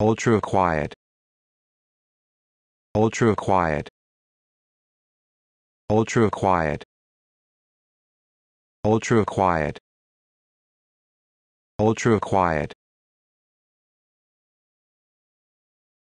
ultra quiet ultra quiet ultra quiet ultra quiet ultra quiet